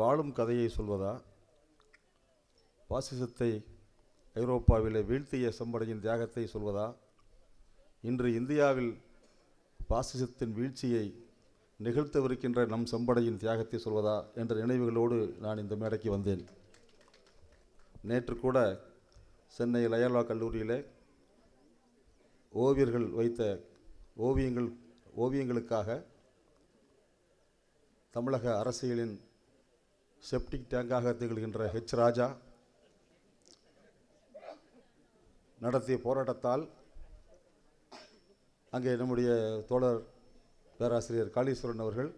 வாழும் கதையை சொல்வதா பாசிசத்தை ஐரோப்பாவில் வீழ்த்திய செம்படையின் தியாகத்தை சொல்வதா இன்று இந்தியாவில் பாசிசத்தின் வீழ்ச்சியை நிகழ்த்தவிருக்கின்ற நம் செம்படையின் தியாகத்தை சொல்வதா என்ற நினைவுகளோடு நான் இந்த மேடைக்கு வந்தேன் நேற்று கூட சென்னை லயாலா கல்லூரியிலே ஓவியர்கள் வைத்த ஓவியங்கள் ஓவியங்களுக்காக தமிழக அரசியலின் செப்டிக் டேங்காக திகழ்கின்ற ஹெச் ராஜா நடத்திய போராட்டத்தால் அங்கே நம்முடைய தோழர் பேராசிரியர் காளீஸ்வரன் அவர்கள்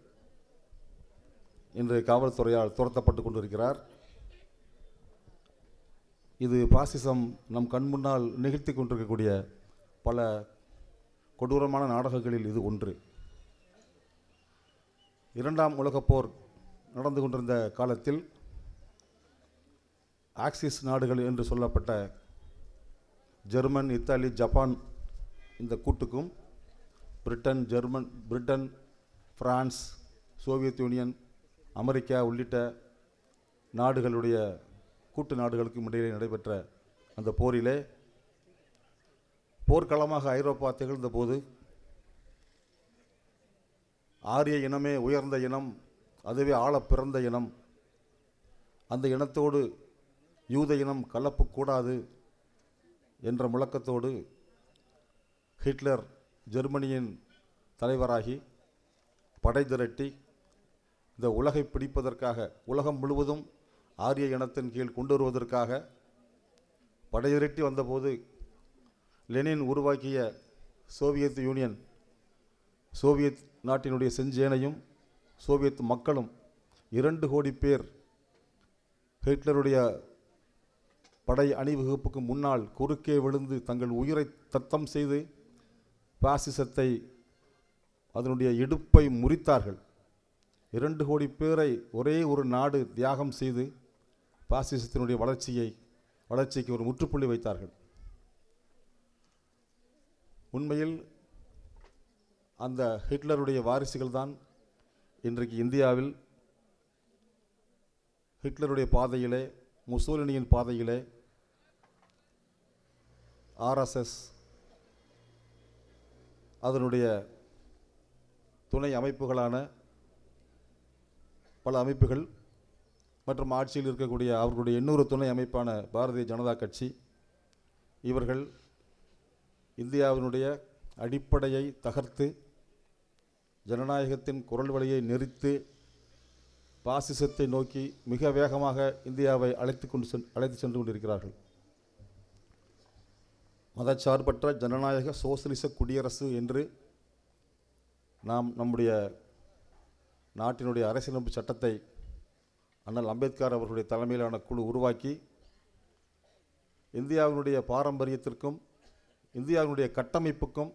இன்று காவல்துறையால் துரத்தப்பட்டு கொண்டிருக்கிறார் இது பாசிசம் நம் கண் முன்னால் நிகழ்த்தி கொண்டிருக்கக்கூடிய பல கொடூரமான நாடகங்களில் இது ஒன்று இரண்டாம் உலகப்போர் நடந்து கொண்டிருந்த காலத்தில் ஆக்சிஸ் நாடுகள் என்று சொல்லப்பட்ட ஜெர்மன் இத்தாலி ஜப்பான் இந்த கூட்டுக்கும் Britain German Britain France Soviet Union America உள்ளிட்ட நாடுகளுடைய கூட்டு நாடுகளுக்கும் இடையிலே நடைபெற்ற அந்த போரிலே போர்க்களமாக ஐரோப்பா திகழ்ந்தபோது ஆரிய இனமே உயர்ந்த இனம் அதுவே ஆழ பிறந்த இனம் அந்த இனத்தோடு யூத இனம் கலப்பக்கூடாது என்ற முழக்கத்தோடு ஹிட்லர் ஜெர்மனியின் தலைவராகி படை திரட்டி இந்த உலகை பிடிப்பதற்காக உலகம் முழுவதும் ஆரிய இனத்தின் கீழ் கொண்டு வருவதற்காக படை திரட்டி வந்தபோது லெனின் உருவாக்கிய சோவியத் யூனியன் சோவியத் நாட்டினுடைய செஞ்சேனையும் சோவியத் மக்களும் இரண்டு கோடி பேர் ஹிட்லருடைய படை அணிவகுப்புக்கு முன்னால் குறுக்கே விழுந்து தங்கள் உயிரை தத்தம் செய்து பாசிசத்தை அதனுடைய இடுப்பை முறித்தார்கள் இரண்டு கோடி பேரை ஒரே ஒரு நாடு தியாகம் செய்து பாசிசத்தினுடைய வளர்ச்சியை வளர்ச்சிக்கு ஒரு முற்றுப்புள்ளி வைத்தார்கள் உண்மையில் அந்த ஹிட்லருடைய வாரிசுகள் தான் இன்றைக்கு இந்தியாவில் ஹிட்லருடைய பாதையிலே முசோலினியின் பாதையிலே ஆர்எஸ்எஸ் அதனுடைய துணை அமைப்புகளான பல அமைப்புகள் மற்றும் ஆட்சியில் இருக்கக்கூடிய அவர்களுடைய இன்னொரு துணை அமைப்பான பாரதிய ஜனதா கட்சி இவர்கள் இந்தியாவினுடைய அடிப்படையை தகர்த்து ஜனநாயகத்தின் குரல் வழியை நிறுத்தி பாசிசத்தை நோக்கி மிக வேகமாக இந்தியாவை அழைத்து கொண்டு சென் அழைத்து சென்று கொண்டிருக்கிறார்கள் மதச்சார்பற்ற ஜனநாயக சோசியலிச குடியரசு என்று நாம் நம்முடைய நாட்டினுடைய அரசியலமைப்பு சட்டத்தை அண்ணல் அம்பேத்கர் அவர்களுடைய தலைமையிலான குழு உருவாக்கி இந்தியாவினுடைய பாரம்பரியத்திற்கும் இந்தியாவினுடைய கட்டமைப்புக்கும்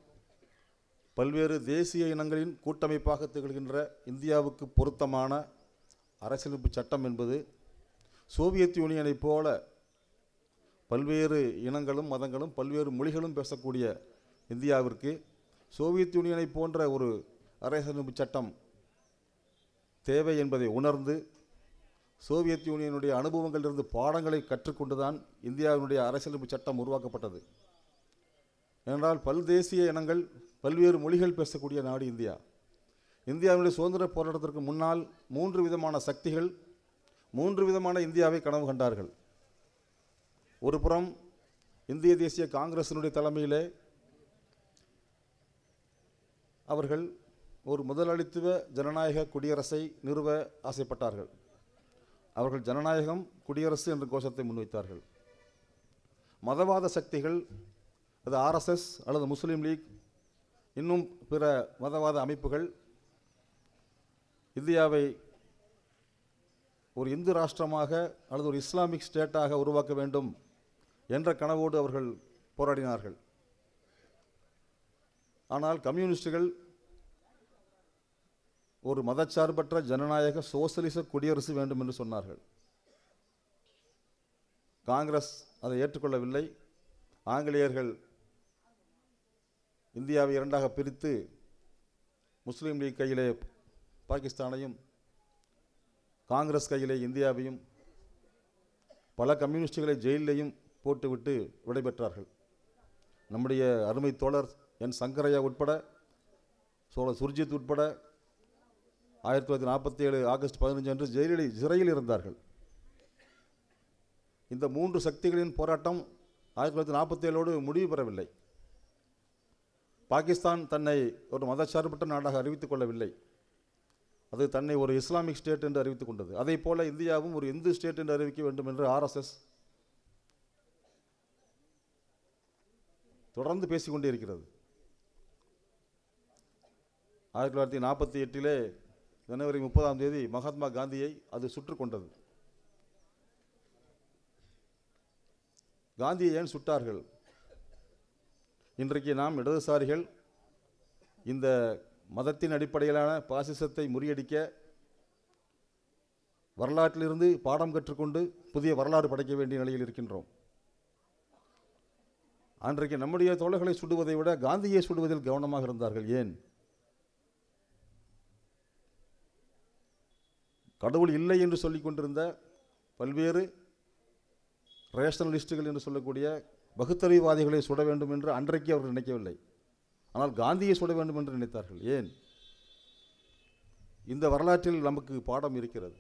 பல்வேறு தேசிய இனங்களின் கூட்டமைப்பாக திகழ்கின்ற இந்தியாவுக்கு பொருத்தமான அரசியலமைப்பு சட்டம் என்பது சோவியத் யூனியனைப் போல பல்வேறு இனங்களும் மதங்களும் பல்வேறு மொழிகளும் பேசக்கூடிய இந்தியாவிற்கு சோவியத் யூனியனை போன்ற ஒரு அரசியலமைப்பு சட்டம் தேவை என்பதை உணர்ந்து சோவியத் யூனியனுடைய அனுபவங்களிலிருந்து பாடங்களை கற்றுக்கொண்டு தான் இந்தியாவினுடைய அரசியலமைப்பு சட்டம் உருவாக்கப்பட்டது ஏனென்றால் தேசிய இனங்கள் பல்வேறு மொழிகள் பேசக்கூடிய நாடு இந்தியா இந்தியாவினுடைய சுதந்திர போராட்டத்திற்கு முன்னால் மூன்று விதமான சக்திகள் மூன்று விதமான இந்தியாவை கனவு கண்டார்கள் ஒரு புறம் இந்திய தேசிய காங்கிரசினுடைய தலைமையிலே அவர்கள் ஒரு முதலாளித்துவ ஜனநாயக குடியரசை நிறுவ ஆசைப்பட்டார்கள் அவர்கள் ஜனநாயகம் குடியரசு என்ற கோஷத்தை முன்வைத்தார்கள் மதவாத சக்திகள் அது ஆர்எஸ்எஸ் அல்லது முஸ்லீம் லீக் இன்னும் பிற மதவாத அமைப்புகள் இந்தியாவை ஒரு இந்து ராஷ்டிரமாக அல்லது ஒரு இஸ்லாமிக் ஸ்டேட்டாக உருவாக்க வேண்டும் என்ற கனவோடு அவர்கள் போராடினார்கள் ஆனால் கம்யூனிஸ்டுகள் ஒரு மதச்சார்பற்ற ஜனநாயக சோசியலிச குடியரசு வேண்டும் என்று சொன்னார்கள் காங்கிரஸ் அதை ஏற்றுக்கொள்ளவில்லை ஆங்கிலேயர்கள் இந்தியாவை இரண்டாக பிரித்து முஸ்லீம் லீக் கையிலே பாகிஸ்தானையும் காங்கிரஸ் கையிலே இந்தியாவையும் பல கம்யூனிஸ்டுகளை ஜெயிலையும் போட்டுவிட்டு விடைபெற்றார்கள் நம்முடைய அருமை தோழர் என் சங்கரையா உட்பட சோழ சுர்ஜித் உட்பட ஆயிரத்தி தொள்ளாயிரத்தி நாற்பத்தி ஏழு ஆகஸ்ட் பதினஞ்சு அன்று ஜெயிலில் சிறையில் இருந்தார்கள் இந்த மூன்று சக்திகளின் போராட்டம் ஆயிரத்தி தொள்ளாயிரத்தி நாற்பத்தி ஏழோடு முடிவு பெறவில்லை பாகிஸ்தான் தன்னை ஒரு மதச்சார்பற்ற நாடாக அறிவித்துக் கொள்ளவில்லை அது தன்னை ஒரு இஸ்லாமிக் ஸ்டேட் என்று அறிவித்துக் கொண்டது அதே போல இந்தியாவும் ஒரு இந்து ஸ்டேட் என்று அறிவிக்க வேண்டும் என்று ஆர்எஸ்எஸ் தொடர்ந்து பேசிக்கொண்டே இருக்கிறது ஆயிரத்தி தொள்ளாயிரத்தி நாற்பத்தி எட்டிலே ஜனவரி முப்பதாம் தேதி மகாத்மா காந்தியை அது சுற்று கொண்டது காந்தியை ஏன் சுட்டார்கள் இன்றைக்கு நாம் இடதுசாரிகள் இந்த மதத்தின் அடிப்படையிலான பாசிசத்தை முறியடிக்க வரலாற்றிலிருந்து பாடம் கற்றுக்கொண்டு புதிய வரலாறு படைக்க வேண்டிய நிலையில் இருக்கின்றோம் அன்றைக்கு நம்முடைய தோழர்களை சுடுவதை விட காந்தியை சுடுவதில் கவனமாக இருந்தார்கள் ஏன் கடவுள் இல்லை என்று சொல்லிக் கொண்டிருந்த பல்வேறு ரேஷனலிஸ்டுகள் என்று சொல்லக்கூடிய பகுத்தறிவாதிகளை சுட வேண்டும் என்று அன்றைக்கு அவர்கள் நினைக்கவில்லை ஆனால் காந்தியை சுட வேண்டும் என்று நினைத்தார்கள் ஏன் இந்த வரலாற்றில் நமக்கு பாடம் இருக்கிறது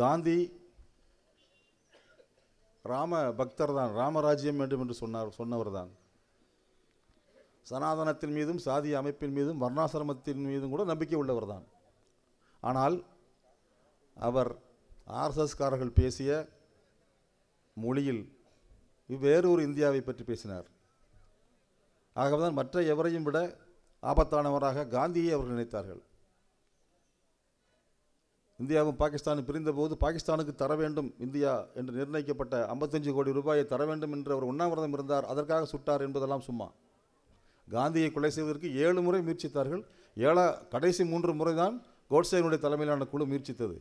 காந்தி ராம பக்தர் தான் ராமராஜ்யம் வேண்டும் என்று சொன்னார் சொன்னவர் தான் சனாதனத்தின் மீதும் சாதி அமைப்பின் மீதும் வர்ணாசிரமத்தின் மீதும் கூட நம்பிக்கை உள்ளவர் தான் ஆனால் அவர் ஆர்எஸ்எஸ்காரர்கள் பேசிய மொழியில் வேறொரு இந்தியாவை பற்றி பேசினார் ஆகவேதான் மற்ற எவரையும் விட ஆபத்தானவராக காந்தியை அவர்கள் நினைத்தார்கள் இந்தியாவும் பாகிஸ்தானும் பிரிந்தபோது பாகிஸ்தானுக்கு தர வேண்டும் இந்தியா என்று நிர்ணயிக்கப்பட்ட ஐம்பத்தஞ்சு கோடி ரூபாயை தர வேண்டும் என்று அவர் உண்ணாவிரதம் இருந்தார் அதற்காக சுட்டார் என்பதெல்லாம் சும்மா காந்தியை கொலை செய்வதற்கு ஏழு முறை முயற்சித்தார்கள் ஏழா கடைசி மூன்று முறை தான் கோட்சேனுடைய தலைமையிலான குழு முயற்சித்தது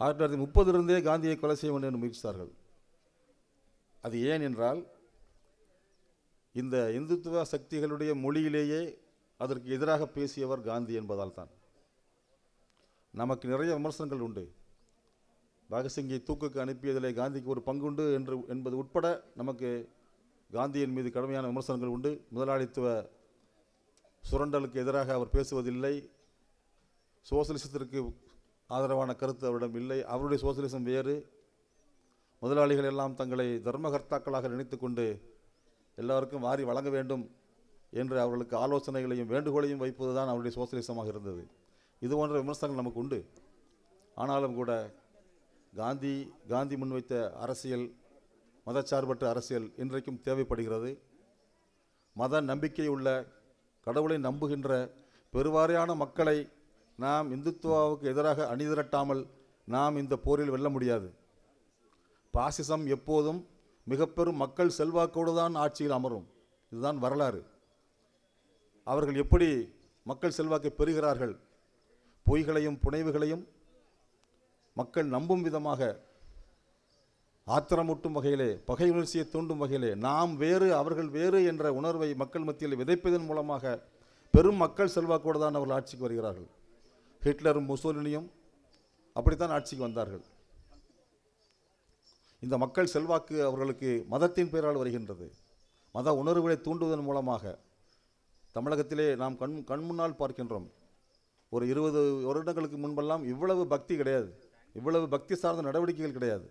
ஆயிரத்தி தொள்ளாயிரத்தி முப்பதிலிருந்தே காந்தியை கொலை செய்ய வேண்டும் என்று முயற்சித்தார்கள் அது ஏன் என்றால் இந்த இந்துத்துவ சக்திகளுடைய மொழியிலேயே அதற்கு எதிராக பேசியவர் காந்தி என்பதால் தான் நமக்கு நிறைய விமர்சனங்கள் உண்டு பகத்சிங்கை தூக்குக்கு அனுப்பியதிலே காந்திக்கு ஒரு பங்குண்டு என்று என்பது உட்பட நமக்கு காந்தியின் மீது கடுமையான விமர்சனங்கள் உண்டு முதலாளித்துவ சுரண்டலுக்கு எதிராக அவர் பேசுவதில்லை சோசலிசத்திற்கு ஆதரவான கருத்து அவரிடம் இல்லை அவருடைய சோசியலிசம் வேறு முதலாளிகள் எல்லாம் தங்களை தர்மகர்த்தாக்களாக நினைத்து கொண்டு எல்லாருக்கும் வாரி வழங்க வேண்டும் என்று அவர்களுக்கு ஆலோசனைகளையும் வேண்டுகோளையும் வைப்பது தான் அவருடைய சோசியலிசமாக இருந்தது இது போன்ற விமர்சனங்கள் நமக்கு உண்டு ஆனாலும் கூட காந்தி காந்தி முன்வைத்த அரசியல் மதச்சார்பற்ற அரசியல் இன்றைக்கும் தேவைப்படுகிறது மத நம்பிக்கை உள்ள கடவுளை நம்புகின்ற பெருவாரியான மக்களை நாம் இந்துத்துவாவுக்கு எதிராக அணிதிரட்டாமல் நாம் இந்த போரில் வெல்ல முடியாது பாசிசம் எப்போதும் மிக பெரும் மக்கள் செல்வாக்கோடு தான் ஆட்சியில் அமரும் இதுதான் வரலாறு அவர்கள் எப்படி மக்கள் செல்வாக்கை பெறுகிறார்கள் பொய்களையும் புனைவுகளையும் மக்கள் நம்பும் விதமாக ஆத்திரமூட்டும் வகையிலே பகை உணர்ச்சியை தூண்டும் வகையிலே நாம் வேறு அவர்கள் வேறு என்ற உணர்வை மக்கள் மத்தியில் விதைப்பதன் மூலமாக பெரும் மக்கள் செல்வாக்கோடு தான் அவர்கள் ஆட்சிக்கு வருகிறார்கள் ஹிட்லரும் முசோலினியும் அப்படித்தான் ஆட்சிக்கு வந்தார்கள் இந்த மக்கள் செல்வாக்கு அவர்களுக்கு மதத்தின் பெயரால் வருகின்றது மத உணர்வுகளை தூண்டுவதன் மூலமாக தமிழகத்திலே நாம் கண் கண்முன்னால் பார்க்கின்றோம் ஒரு இருபது வருடங்களுக்கு முன்பெல்லாம் இவ்வளவு பக்தி கிடையாது இவ்வளவு பக்தி சார்ந்த நடவடிக்கைகள் கிடையாது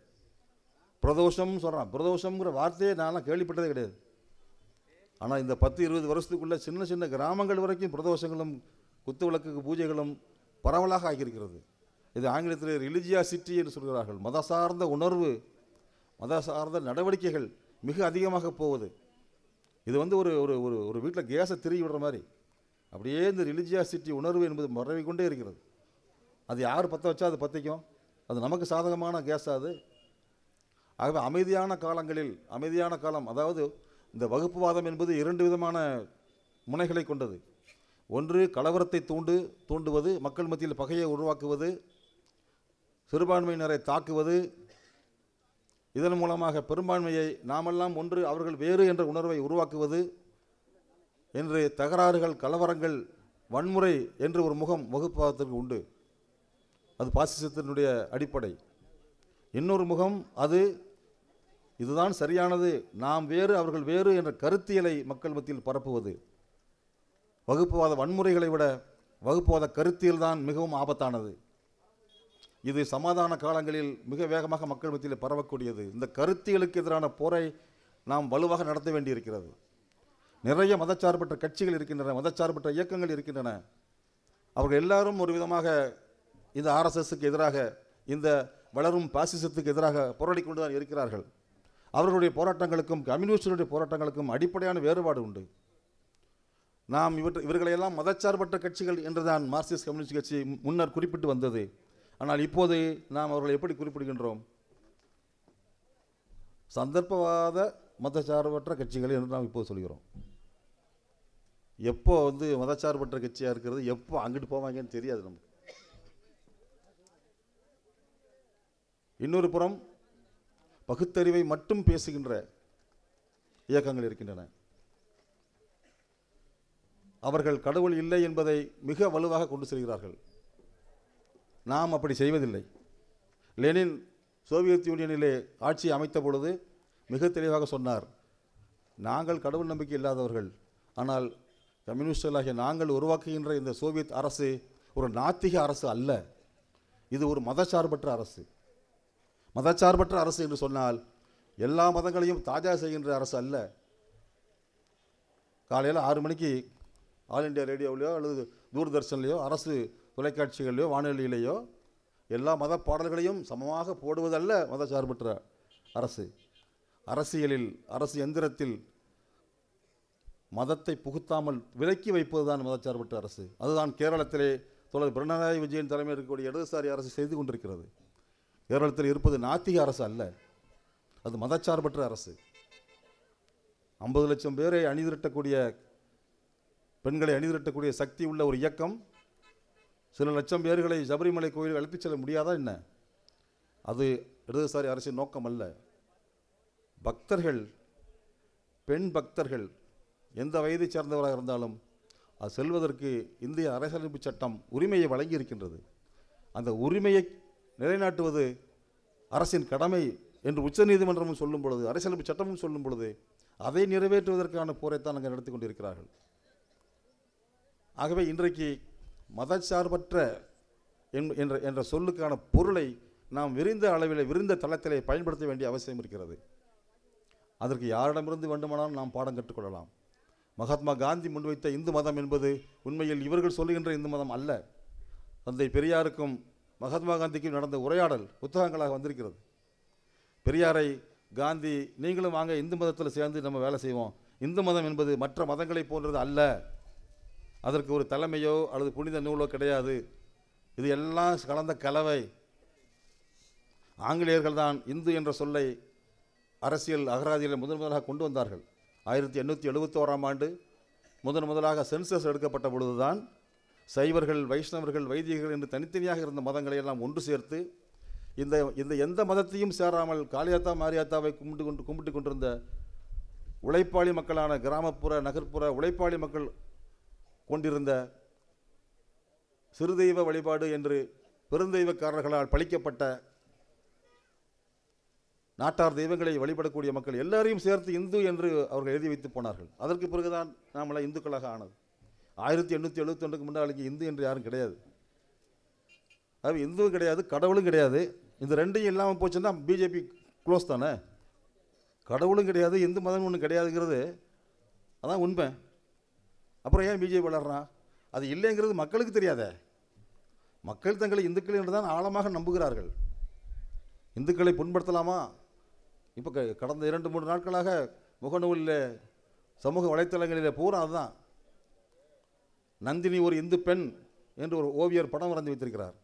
பிரதோஷம்னு சொல்கிறான் பிரதோஷம்ங்கிற வார்த்தையே நான்லாம் கேள்விப்பட்டதே கிடையாது ஆனால் இந்த பத்து இருபது வருஷத்துக்குள்ளே சின்ன சின்ன கிராமங்கள் வரைக்கும் பிரதோஷங்களும் குத்து விளக்குக்கு பூஜைகளும் பரவலாக ஆகியிருக்கிறது இது ஆங்கிலத்தில் ரிலிஜியாசிட்டி என்று சொல்கிறார்கள் மத சார்ந்த உணர்வு மத சார்ந்த நடவடிக்கைகள் மிக அதிகமாக போகுது இது வந்து ஒரு ஒரு ஒரு ஒரு வீட்டில் கேஸை திரும்பி விடுற மாதிரி அப்படியே இந்த ரிலிஜியாசிட்டி உணர்வு என்பது மறைவி கொண்டே இருக்கிறது அது யார் பற்ற வச்சா அது பற்றிக்கும் அது நமக்கு சாதகமான கேஸ் அது ஆகவே அமைதியான காலங்களில் அமைதியான காலம் அதாவது இந்த வகுப்புவாதம் என்பது இரண்டு விதமான முனைகளை கொண்டது ஒன்று கலவரத்தை தூண்டு தூண்டுவது மக்கள் மத்தியில் பகையை உருவாக்குவது சிறுபான்மையினரை தாக்குவது இதன் மூலமாக பெரும்பான்மையை நாமெல்லாம் ஒன்று அவர்கள் வேறு என்ற உணர்வை உருவாக்குவது என்று தகராறுகள் கலவரங்கள் வன்முறை என்று ஒரு முகம் வகுப்பதற்கு உண்டு அது பாசிசத்தினுடைய அடிப்படை இன்னொரு முகம் அது இதுதான் சரியானது நாம் வேறு அவர்கள் வேறு என்ற கருத்தியலை மக்கள் மத்தியில் பரப்புவது வகுப்புவாத வன்முறைகளை விட வகுப்புவாத கருத்தியல் தான் மிகவும் ஆபத்தானது இது சமாதான காலங்களில் மிக வேகமாக மக்கள் மத்தியில் பரவக்கூடியது இந்த கருத்தியலுக்கு எதிரான போரை நாம் வலுவாக நடத்த வேண்டியிருக்கிறது நிறைய மதச்சார்பற்ற கட்சிகள் இருக்கின்றன மதச்சார்பற்ற இயக்கங்கள் இருக்கின்றன அவர்கள் எல்லாரும் ஒரு விதமாக இந்த ஆர்எஸ்எஸ்க்கு எதிராக இந்த வளரும் பாசிசத்துக்கு எதிராக போராடி கொண்டு தான் இருக்கிறார்கள் அவர்களுடைய போராட்டங்களுக்கும் கம்யூனிஸ்டுடைய போராட்டங்களுக்கும் அடிப்படையான வேறுபாடு உண்டு நாம் இவற்றை இவர்களையெல்லாம் மதச்சார்பற்ற கட்சிகள் என்றுதான் மார்க்சிஸ்ட் கம்யூனிஸ்ட் கட்சி முன்னர் குறிப்பிட்டு வந்தது ஆனால் இப்போது நாம் அவர்களை எப்படி குறிப்பிடுகின்றோம் சந்தர்ப்பவாத மதச்சார்பற்ற கட்சிகள் என்று நாம் இப்போது சொல்கிறோம் எப்போ வந்து மதச்சார்பற்ற கட்சியாக இருக்கிறது எப்போ அங்கிட்டு போவாங்கன்னு தெரியாது நமக்கு இன்னொரு புறம் பகுத்தறிவை மட்டும் பேசுகின்ற இயக்கங்கள் இருக்கின்றன அவர்கள் கடவுள் இல்லை என்பதை மிக வலுவாக கொண்டு செல்கிறார்கள் நாம் அப்படி செய்வதில்லை லெனின் சோவியத் யூனியனிலே ஆட்சி அமைத்த பொழுது மிக தெளிவாக சொன்னார் நாங்கள் கடவுள் நம்பிக்கை இல்லாதவர்கள் ஆனால் கம்யூனிஸ்டர்களாகிய நாங்கள் உருவாக்குகின்ற இந்த சோவியத் அரசு ஒரு நாத்திக அரசு அல்ல இது ஒரு மதச்சார்பற்ற அரசு மதச்சார்பற்ற அரசு என்று சொன்னால் எல்லா மதங்களையும் தாஜா செய்கின்ற அரசு அல்ல காலையில் ஆறு மணிக்கு ஆல் இண்டியா ரேடியோவிலையோ அல்லது தூர்தர்ஷன்லேயோ அரசு தொலைக்காட்சிகள்லையோ வானொலியிலேயோ எல்லா மத பாடல்களையும் சமமாக போடுவதல்ல மதச்சார்பற்ற அரசு அரசியலில் அரசு எந்திரத்தில் மதத்தை புகுத்தாமல் விலக்கி வைப்பதுதான் மதச்சார்பற்ற அரசு அதுதான் கேரளத்திலே தொடர் பிரணராயி விஜயன் தலைமையில் இருக்கக்கூடிய இடதுசாரி அரசு செய்து கொண்டிருக்கிறது கேரளத்தில் இருப்பது நாத்திக அரசு அல்ல அது மதச்சார்பற்ற அரசு ஐம்பது லட்சம் பேரை அணிதிரட்டக்கூடிய பெண்களை அணிதிரட்டக்கூடிய சக்தி உள்ள ஒரு இயக்கம் சில லட்சம் பேர்களை சபரிமலை கோயிலுக்கு அழைத்துச் செல்ல முடியாதா என்ன அது இடதுசாரி அரசின் நோக்கம் அல்ல பக்தர்கள் பெண் பக்தர்கள் எந்த வயதை சேர்ந்தவராக இருந்தாலும் அது செல்வதற்கு இந்திய அரசியலமைப்பு சட்டம் உரிமையை வழங்கியிருக்கின்றது அந்த உரிமையை நிலைநாட்டுவது அரசின் கடமை என்று உச்சநீதிமன்றமும் சொல்லும் பொழுது அரசியலமைப்பு சட்டமும் சொல்லும் பொழுது அதை நிறைவேற்றுவதற்கான போரைத்தான் அங்கே நடத்தி கொண்டிருக்கிறார்கள் ஆகவே இன்றைக்கு மதச்சார்பற்ற என்ற என்ற சொல்லுக்கான பொருளை நாம் விரிந்த அளவில் விரிந்த தளத்திலே பயன்படுத்த வேண்டிய அவசியம் இருக்கிறது அதற்கு யாரிடமிருந்து வேண்டுமானாலும் நாம் பாடம் கற்றுக்கொள்ளலாம் மகாத்மா காந்தி முன்வைத்த இந்து மதம் என்பது உண்மையில் இவர்கள் சொல்லுகின்ற இந்து மதம் அல்ல தந்தை பெரியாருக்கும் மகாத்மா காந்திக்கும் நடந்த உரையாடல் புத்தகங்களாக வந்திருக்கிறது பெரியாரை காந்தி நீங்களும் வாங்க இந்து மதத்தில் சேர்ந்து நம்ம வேலை செய்வோம் இந்து மதம் என்பது மற்ற மதங்களை போன்றது அல்ல அதற்கு ஒரு தலைமையோ அல்லது புனித நூலோ கிடையாது இது எல்லாம் கலந்த கலவை ஆங்கிலேயர்கள் தான் இந்து என்ற சொல்லை அரசியல் அகராதியில் முதன் முதலாக கொண்டு வந்தார்கள் ஆயிரத்தி எண்ணூற்றி எழுபத்தோராம் ஆண்டு முதன் முதலாக சென்சஸ் எடுக்கப்பட்ட பொழுதுதான் சைவர்கள் வைஷ்ணவர்கள் வைதிகர்கள் என்று தனித்தனியாக இருந்த மதங்களை எல்லாம் ஒன்று சேர்த்து இந்த இந்த எந்த மதத்தையும் சேராமல் காளியாத்தா மாரியாத்தாவை கும்பிட்டு கொண்டு கும்பிட்டு கொண்டிருந்த உழைப்பாளி மக்களான கிராமப்புற நகர்ப்புற உழைப்பாளி மக்கள் கொண்டிருந்த சிறுதெய்வ வழிபாடு என்று பெருந்தெய்வக்காரர்களால் பழிக்கப்பட்ட நாட்டார் தெய்வங்களை வழிபடக்கூடிய மக்கள் எல்லாரையும் சேர்த்து இந்து என்று அவர்கள் எழுதி வைத்து போனார்கள் அதற்கு பிறகுதான் நாமெல்லாம் இந்துக்களாக ஆனது ஆயிரத்தி எண்ணூற்றி எழுபத்தி முன்னால் முன்னாள் இந்து என்று யாரும் கிடையாது அது இந்துவும் கிடையாது கடவுளும் கிடையாது இந்த ரெண்டையும் இல்லாமல் போச்சுன்னா பிஜேபி க்ளோஸ் தானே கடவுளும் கிடையாது இந்து மதம் ஒன்றும் கிடையாதுங்கிறது அதான் உண்மை அப்புறம் ஏன் பிஜேபி வளர்றான் அது இல்லைங்கிறது மக்களுக்கு தெரியாத மக்கள் தங்களை இந்துக்கள் என்று தான் ஆழமாக நம்புகிறார்கள் இந்துக்களை புண்படுத்தலாமா இப்போ க கடந்த இரண்டு மூன்று நாட்களாக முகநூலில் சமூக வலைத்தளங்களில் பூரா அதுதான் நந்தினி ஒரு இந்து பெண் என்று ஒரு ஓவியர் படம் வரைந்து வைத்திருக்கிறார்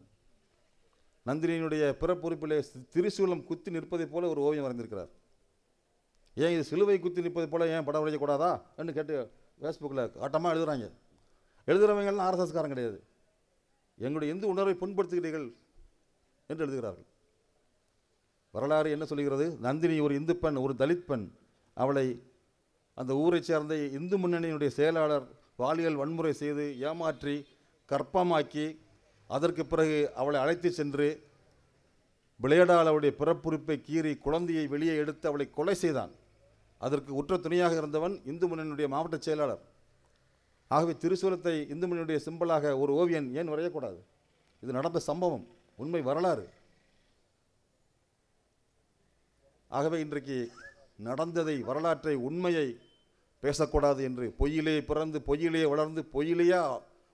நந்தினியினுடைய பிறப்புறுப்பிலே திருசூலம் குத்தி நிற்பதைப் போல ஒரு ஓவியம் வரைந்திருக்கிறார் ஏன் இது சிலுவை குத்தி நிற்பதைப் போல ஏன் படம் வரையக்கூடாதா என்று கேட்டு ஃபேஸ்புக்கில் ஆட்டமாக எழுதுகிறாங்க எழுதுகிறவங்கெல்லாம் ஆர்எஸ்எஸ்காரன் கிடையாது எங்களுடைய இந்து உணர்வை புண்படுத்துகிறீர்கள் என்று எழுதுகிறார்கள் வரலாறு என்ன சொல்லுகிறது நந்தினி ஒரு இந்து பெண் ஒரு தலித் பெண் அவளை அந்த ஊரைச் சேர்ந்த இந்து முன்னணியினுடைய செயலாளர் பாலியல் வன்முறை செய்து ஏமாற்றி கற்பமாக்கி அதற்கு பிறகு அவளை அழைத்து சென்று விளையாடாளவுடைய பிறப்புறுப்பை கீறி குழந்தையை வெளியே எடுத்து அவளை கொலை செய்தான் அதற்கு உற்ற துணையாக இருந்தவன் இந்து முன்னணியுடைய மாவட்ட செயலாளர் ஆகவே திருசூலத்தை இந்து முன்னணியுடைய சிம்பிளாக ஒரு ஓவியன் ஏன் வரையக்கூடாது இது நடந்த சம்பவம் உண்மை வரலாறு ஆகவே இன்றைக்கு நடந்ததை வரலாற்றை உண்மையை பேசக்கூடாது என்று பொய்யிலே பிறந்து பொய்யிலே வளர்ந்து பொய்யிலேயே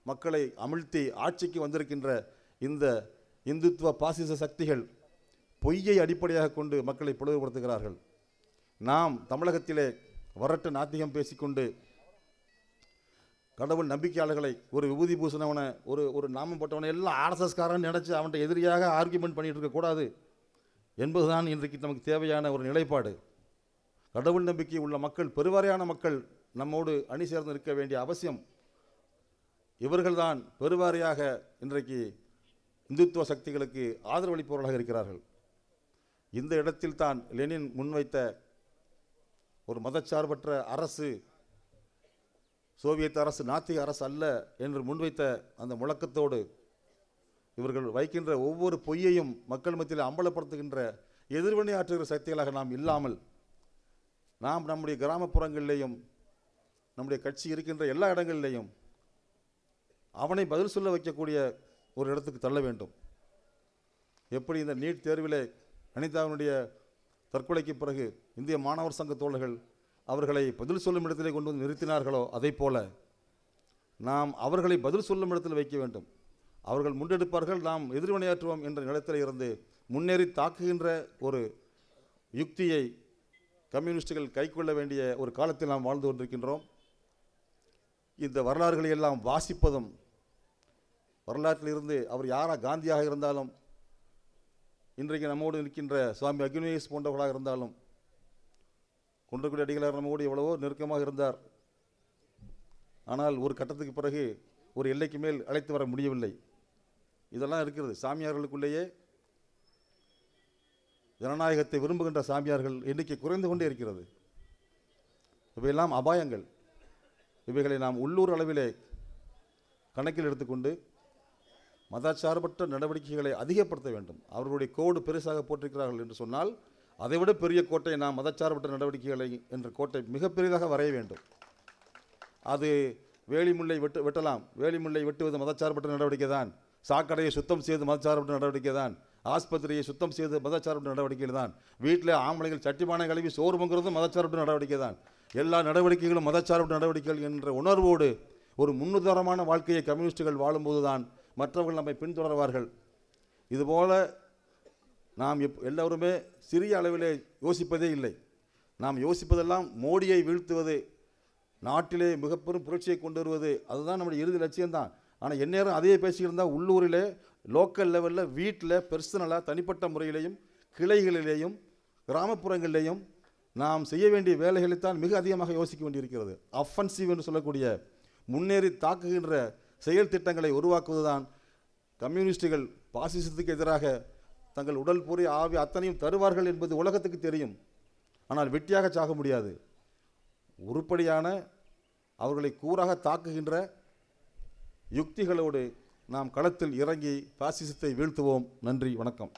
மக்களை அமிழ்த்தி ஆட்சிக்கு வந்திருக்கின்ற இந்த இந்துத்துவ பாசிச சக்திகள் பொய்யை அடிப்படையாக கொண்டு மக்களை பிளவுபடுத்துகிறார்கள் நாம் தமிழகத்திலே வரட்டு நாத்தியம் பேசிக்கொண்டு கடவுள் நம்பிக்கையாளர்களை ஒரு விபூதி பூசினவனை ஒரு ஒரு நாமம் போட்டவனை எல்லாம் ஆர்எஸ்எஸ்காரன் நினச்சி அவன்கிட்ட எதிரியாக ஆர்கியூமெண்ட் பண்ணிகிட்டு இருக்கக்கூடாது என்பதுதான் இன்றைக்கு நமக்கு தேவையான ஒரு நிலைப்பாடு கடவுள் நம்பிக்கை உள்ள மக்கள் பெருவாரியான மக்கள் நம்மோடு அணி சேர்ந்து இருக்க வேண்டிய அவசியம் இவர்கள்தான் பெருவாரியாக இன்றைக்கு இந்துத்துவ சக்திகளுக்கு ஆதரவளிப்பவர்களாக இருக்கிறார்கள் இந்த இடத்தில் தான் லெனின் முன்வைத்த ஒரு மதச்சார்பற்ற அரசு சோவியத் அரசு நாத்திக அரசு அல்ல என்று முன்வைத்த அந்த முழக்கத்தோடு இவர்கள் வைக்கின்ற ஒவ்வொரு பொய்யையும் மக்கள் மத்தியில் அம்பலப்படுத்துகின்ற எதிர்வினை சக்திகளாக நாம் இல்லாமல் நாம் நம்முடைய கிராமப்புறங்களிலேயும் நம்முடைய கட்சி இருக்கின்ற எல்லா இடங்களிலேயும் அவனை பதில் சொல்ல வைக்கக்கூடிய ஒரு இடத்துக்கு தள்ள வேண்டும் எப்படி இந்த நீட் தேர்விலே அனிதாவினுடைய தற்கொலைக்கு பிறகு இந்திய மாணவர் சங்க தோழர்கள் அவர்களை பதில் சொல்லும் இடத்திலே கொண்டு வந்து நிறுத்தினார்களோ அதை போல நாம் அவர்களை பதில் சொல்லும் இடத்தில் வைக்க வேண்டும் அவர்கள் முன்னெடுப்பார்கள் நாம் எதிர்வினையாற்றுவோம் என்ற நிலத்தில் இருந்து முன்னேறி தாக்குகின்ற ஒரு யுக்தியை கம்யூனிஸ்டுகள் கைக்கொள்ள வேண்டிய ஒரு காலத்தில் நாம் வாழ்ந்து கொண்டிருக்கின்றோம் இந்த வரலாறுகளை எல்லாம் வாசிப்பதும் வரலாற்றிலிருந்து அவர் யாராக காந்தியாக இருந்தாலும் இன்றைக்கு நம்மோடு நிற்கின்ற சுவாமி அக்னேஷ் போன்றவர்களாக இருந்தாலும் குன்றக்குடி அடிகளார் நம்மோடு எவ்வளவோ நெருக்கமாக இருந்தார் ஆனால் ஒரு கட்டத்துக்கு பிறகு ஒரு எல்லைக்கு மேல் அழைத்து வர முடியவில்லை இதெல்லாம் இருக்கிறது சாமியார்களுக்குள்ளேயே ஜனநாயகத்தை விரும்புகின்ற சாமியார்கள் எண்ணிக்கை குறைந்து கொண்டே இருக்கிறது இவையெல்லாம் அபாயங்கள் இவைகளை நாம் உள்ளூர் அளவிலே கணக்கில் எடுத்துக்கொண்டு மதச்சார்பற்ற நடவடிக்கைகளை அதிகப்படுத்த வேண்டும் அவர்களுடைய கோடு பெருசாக போட்டிருக்கிறார்கள் என்று சொன்னால் அதைவிட பெரிய கோட்டை நாம் மதச்சார்பற்ற நடவடிக்கைகளை என்ற கோட்டை மிகப்பெரியதாக வரைய வேண்டும் அது வேலிமுல்லை வெட்டு வெட்டலாம் வேலிமுல்லை வெட்டுவது மதச்சார்பற்ற நடவடிக்கை தான் சாக்கடையை சுத்தம் செய்வது மதச்சார்பற்ற நடவடிக்கை தான் ஆஸ்பத்திரியை சுத்தம் செய்வது மதச்சார்பற்ற நடவடிக்கைகள் தான் வீட்டில் ஆம்பளைகள் சட்டிமான கழுவி சோறு பொங்குறதும் மதச்சார்பற்ற நடவடிக்கை தான் எல்லா நடவடிக்கைகளும் மதச்சார்பற்ற நடவடிக்கைகள் என்ற உணர்வோடு ஒரு முன்னுதாரமான வாழ்க்கையை கம்யூனிஸ்டுகள் வாழும்போது தான் மற்றவர்கள் நம்மை பின்தொடர்வார்கள் இதுபோல் நாம் எப் எல்லோருமே சிறிய அளவிலே யோசிப்பதே இல்லை நாம் யோசிப்பதெல்லாம் மோடியை வீழ்த்துவது நாட்டிலே மிகப்பெரும் புரட்சியை கொண்டு வருவது அதுதான் நம்முடைய இறுதி லட்சியம்தான் ஆனால் எந்நேரம் அதையே பேசியிருந்தால் உள்ளூரிலே லோக்கல் லெவலில் வீட்டில் பெர்சனலாக தனிப்பட்ட முறையிலேயும் கிளைகளிலேயும் கிராமப்புறங்களிலேயும் நாம் செய்ய வேண்டிய வேலைகளைத்தான் மிக அதிகமாக யோசிக்க வேண்டியிருக்கிறது அஃபென்சிவ் என்று சொல்லக்கூடிய முன்னேறி தாக்குகின்ற செயல் திட்டங்களை உருவாக்குவதுதான் கம்யூனிஸ்டுகள் பாசிசத்துக்கு எதிராக தங்கள் உடல் பொறி ஆவி அத்தனையும் தருவார்கள் என்பது உலகத்துக்கு தெரியும் ஆனால் வெட்டியாக சாக முடியாது உருப்படியான அவர்களை கூறாக தாக்குகின்ற யுக்திகளோடு நாம் களத்தில் இறங்கி பாசிசத்தை வீழ்த்துவோம் நன்றி வணக்கம்